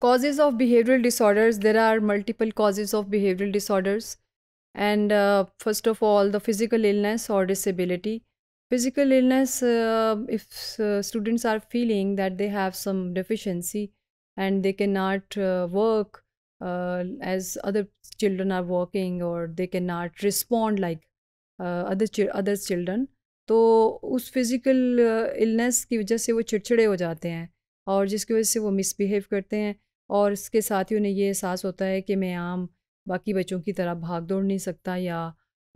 causes of behavioral disorders there are multiple causes of behavioral disorders and uh, first of all the physical illness or disability physical illness uh, if uh, students are feeling that they have some deficiency and they cannot uh, work uh, as other children are working or they cannot respond like uh, other ch other children तो उस physical illness की वजह से वो चिड़चिड़े हो जाते हैं और जिसकी वजह से वो मिसबिहेव करते हैं और इसके साथ ही उन्हें ये एहसास होता है कि मैं आम बाकी बच्चों की तरह भाग दौड़ नहीं सकता या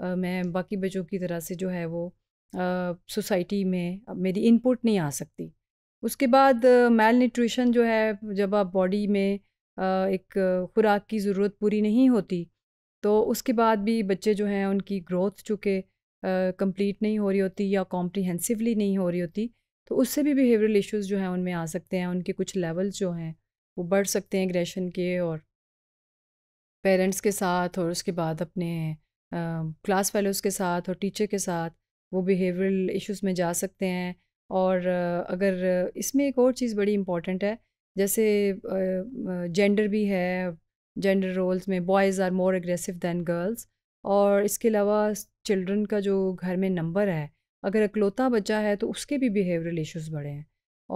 आ, मैं बाकी बच्चों की तरह से जो है वो सोसाइटी में मेरी इनपुट नहीं आ सकती उसके बाद मेल न्यूट्रिशन जो है जब आप बॉडी में आ, एक खुराक की ज़रूरत पूरी नहीं होती तो उसके बाद भी बच्चे जो हैं उनकी ग्रोथ चूँकि कंप्लीट नहीं हो रही होती या कॉम्प्रीहेंसिवली नहीं हो रही होती तो उससे भी बिहेवियरल इश्यूज जो हैं उनमें आ सकते हैं उनके कुछ लेवल्स जो हैं वो बढ़ सकते हैं एग्रेशन के और पेरेंट्स के साथ और उसके बाद अपने क्लास uh, फेलोज़ के साथ और टीचर के साथ वो बिहेवियरल इश्यूज में जा सकते हैं और uh, अगर इसमें एक और चीज़ बड़ी इम्पॉर्टेंट है जैसे जेंडर uh, भी है जेंडर रोल्स में boys are more aggressive than girls और इसके अलावा चिल्ड्रन का जो घर में नंबर है अगर अकलौता बच्चा है तो उसके भी बिहेवियरल इश्यूज़ बड़े हैं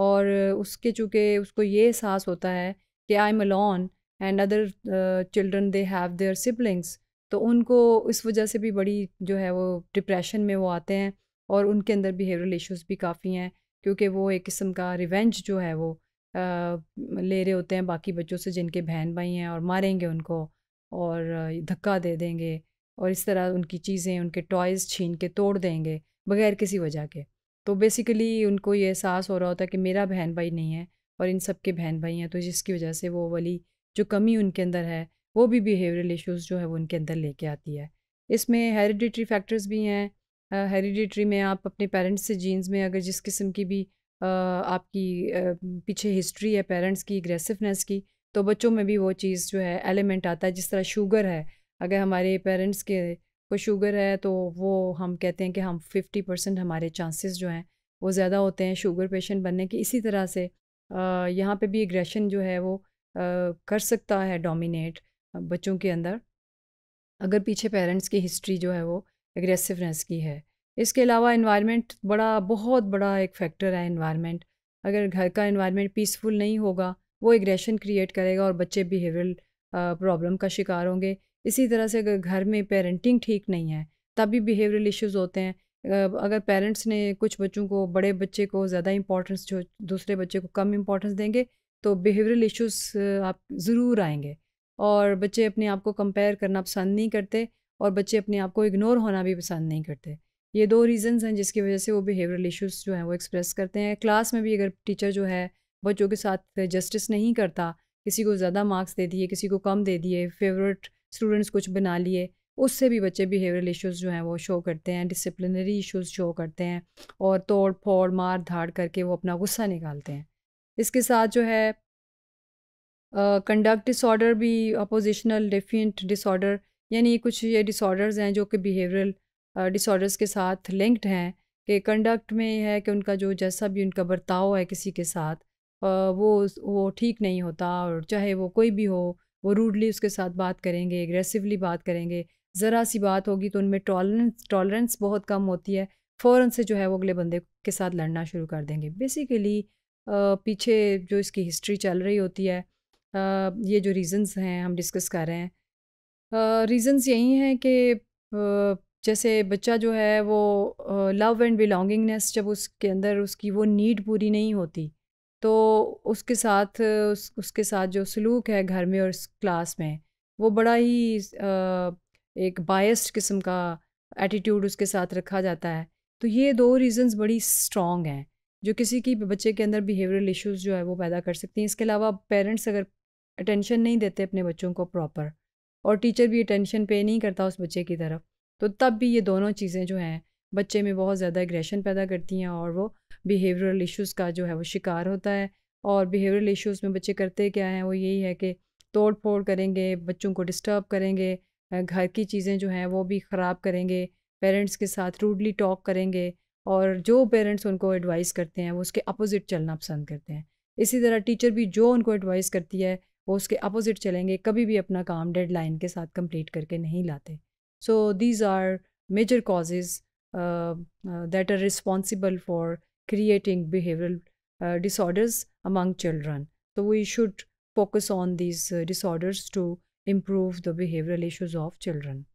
और उसके चूँकि उसको ये एहसास होता है कि I am alone and other children they have their siblings तो उनको इस वजह से भी बड़ी जो है वो डिप्रेशन में वो आते हैं और उनके अंदर बिहेवियरल इश्यूज़ भी काफ़ी हैं क्योंकि वो एक किस्म का रिवेंज जो है वो आ, ले रहे होते हैं बाकी बच्चों से जिनके बहन भाई हैं और मारेंगे उनको और धक्का दे देंगे और इस तरह उनकी चीज़ें उनके टॉयज़ छीन के तोड़ देंगे बगैर किसी वजह के तो बेसिकली उनको ये एहसास हो रहा होता है कि मेरा बहन भाई नहीं है और इन सब के बहन भाई हैं तो जिसकी वजह से वो वाली जो कमी उनके अंदर है वो भी बिहेवियरल इश्यूज जो है वो उनके अंदर लेके आती है इसमें हेरिडिटरी फैक्टर्स भी हैं हेरिडिटरी में आप अपने पेरेंट्स से जीन्स में अगर जिस किस्म की भी आ, आपकी पीछे हिस्ट्री है पेरेंट्स की एग्रेसिवनेस की तो बच्चों में भी वो चीज़ जो है एलिमेंट आता है जिस तरह शुगर है अगर हमारे पेरेंट्स के को शुगर है तो वो हम कहते हैं कि हम फिफ्टी परसेंट हमारे चांसेस जो हैं वो ज़्यादा होते हैं शुगर पेशेंट बनने के इसी तरह से यहाँ पे भी एग्रेशन जो है वो कर सकता है डोमिनेट बच्चों के अंदर अगर पीछे पेरेंट्स की हिस्ट्री जो है वो एग्रेसिवनेस की है इसके अलावा इन्वायरमेंट बड़ा बहुत बड़ा एक फैक्टर है इन्वायरमेंट अगर घर का इन्वायरमेंट पीसफुल नहीं होगा वो एग्रेशन क्रिएट करेगा और बच्चे बिहेवियर प्रॉब्लम का शिकार होंगे इसी तरह से अगर घर में पेरेंटिंग ठीक नहीं है तब भी बिहेवियरल इश्यूज़ होते हैं अगर पेरेंट्स ने कुछ बच्चों को बड़े बच्चे को ज़्यादा इंपॉर्टेंस जो दूसरे बच्चे को कम इंपॉर्टेंस देंगे तो बिहेवियरल इश्यूज़ आप ज़रूर आएंगे और बच्चे अपने आप को कंपेयर करना पसंद नहीं करते और बच्चे अपने आप को इग्नोर होना भी पसंद नहीं करते ये दो रीज़न्स हैं जिसकी वजह से वो बिहेवियरल इश्यूज़ जो हैं वो एक्सप्रेस करते हैं क्लास में भी अगर टीचर जो है बच्चों के साथ जस्टिस नहीं करता किसी को ज़्यादा मार्क्स दे दिए किसी को कम दे दिए फेवरेट स्टूडेंट्स कुछ बना लिए उससे भी बच्चे बिहेवियरल इश्यूज जो हैं वो शो करते हैं डिसिप्लिनरी इश्यूज शो करते हैं और तोड़ फोड़ मार धाड़ करके वो अपना गुस्सा निकालते हैं इसके साथ जो है कंडक्ट uh, डिसऑर्डर भी अपोजिशनल डेफिएंट डिसऑर्डर यानी कुछ ये डिसऑर्डर्स हैं जो कि बिहेवियरल डिसऑर्डर्स के साथ लिंक्ड हैं कि कंडक्ट में यह है कि उनका जो जैसा भी उनका बर्ताव है किसी के साथ वो वो ठीक नहीं होता और चाहे वो कोई भी हो वो रूडली उसके साथ बात करेंगे एग्रेसिवली बात करेंगे ज़रा सी बात होगी तो उनमें टॉलरेंस टॉलरेंस बहुत कम होती है फ़ौर से जो है वो अगले बंदे के साथ लड़ना शुरू कर देंगे बेसिकली पीछे जो इसकी हिस्ट्री चल रही होती है ये जो रीज़न्स हैं हम डिस्कस कर रहे हैं रीज़न्स यही हैं कि जैसे बच्चा जो है वो लव एंड बिलोंगिंगनेस जब उसके अंदर उसकी वो नीड पूरी नहीं होती तो उसके साथ उस, उसके साथ जो सलूक है घर में और क्लास में वो बड़ा ही आ, एक बायस्ड किस्म का एटीट्यूड उसके साथ रखा जाता है तो ये दो रीज़न्स बड़ी स्ट्रॉन्ग हैं जो किसी की बच्चे के अंदर बिहेवियरल इश्यूज जो है वो पैदा कर सकती हैं इसके अलावा पेरेंट्स अगर अटेंशन नहीं देते अपने बच्चों को प्रॉपर और टीचर भी अटेंशन पे नहीं करता उस बच्चे की तरफ तो तब भी ये दोनों चीज़ें जो हैं बच्चे में बहुत ज़्यादा एग्रेशन पैदा करती हैं और वो बिहेवियरल इश्यूज़ का जो है वो शिकार होता है और बिहेवियरल इश्यूज़ में बच्चे करते क्या हैं वो यही है कि तोड़ फोड़ करेंगे बच्चों को डिस्टर्ब करेंगे घर की चीज़ें जो हैं वो भी ख़राब करेंगे पेरेंट्स के साथ रूडली टॉक करेंगे और जो पेरेंट्स उनको एडवाइस करते हैं वो उसके अपोज़िट चलना पसंद करते हैं इसी तरह टीचर भी जो उनको एडवाइस करती है वो उसके अपोज़िट चलेंगे कभी भी अपना काम डेडलाइन के साथ कंप्लीट करके नहीं लाते so these are major causes Um, uh, that are responsible for creating behavioral uh, disorders among children. So we should focus on these uh, disorders to improve the behavioral issues of children.